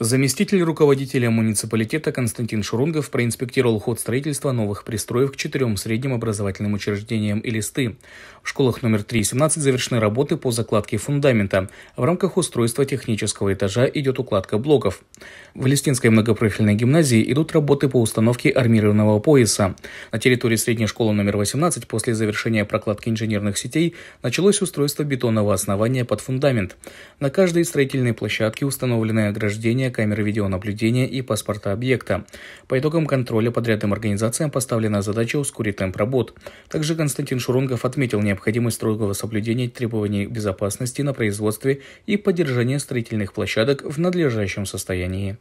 Заместитель руководителя муниципалитета Константин Шурунгов проинспектировал ход строительства новых пристроев к четырем средним образовательным учреждениям и листы. В школах номер 3 и 17 завершены работы по закладке фундамента. В рамках устройства технического этажа идет укладка блоков. В Листинской многопрофильной гимназии идут работы по установке армированного пояса. На территории средней школы номер 18 после завершения прокладки инженерных сетей началось устройство бетонного основания под фундамент. На каждой строительной площадке установлены ограждения оборудования, камеры видеонаблюдения и паспорта объекта. По итогам контроля подрядным организациям поставлена задача ускорить темп работ. Также Константин Шурунгов отметил необходимость строгого соблюдения требований безопасности на производстве и поддержания строительных площадок в надлежащем состоянии.